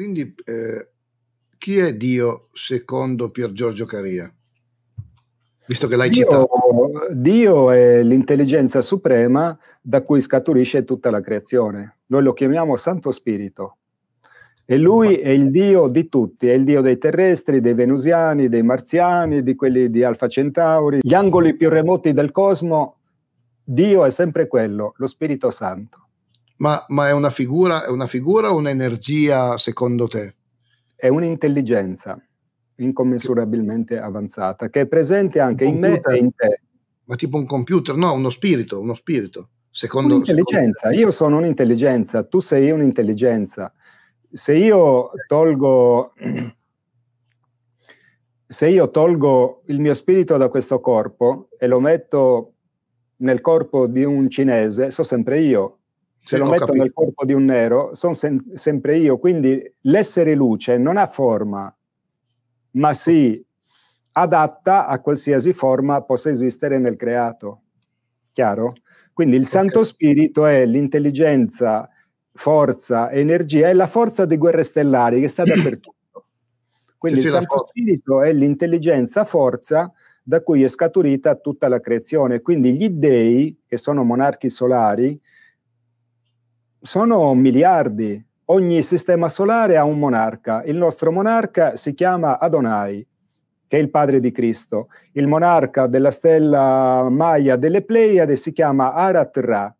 Quindi eh, chi è Dio secondo Pier Giorgio Caria? Visto che l'hai Dio, citato. Dio è l'intelligenza suprema da cui scaturisce tutta la creazione. Noi lo chiamiamo Santo Spirito. E lui è il Dio di tutti, è il Dio dei terrestri, dei venusiani, dei marziani, di quelli di Alfa Centauri, gli angoli più remoti del cosmo. Dio è sempre quello, lo Spirito Santo. Ma, ma è, una figura, è una figura o un'energia secondo te? È un'intelligenza incommensurabilmente avanzata che è presente anche in me e in te. Ma tipo un computer, no, uno spirito, uno spirito. Secondo, un'intelligenza, secondo io sono un'intelligenza, tu sei un'intelligenza. Se io tolgo se io tolgo il mio spirito da questo corpo e lo metto nel corpo di un cinese, so sempre io, se sì, lo metto capito. nel corpo di un nero, sono sem- sempre io. Quindi l'essere luce non ha forma, ma si adatta a qualsiasi forma possa esistere nel creato. Chiaro? Quindi il okay. Santo Spirito è l'intelligenza, forza, energia, è la forza di guerre stellari che sta dappertutto. Quindi sì, il Santo Spirito è l'intelligenza, forza da cui è scaturita tutta la creazione. Quindi gli dei, che sono monarchi solari, sono miliardi. Ogni sistema solare ha un monarca. Il nostro monarca si chiama Adonai, che è il padre di Cristo. Il monarca della stella Maya delle Pleiade si chiama Arat Ra,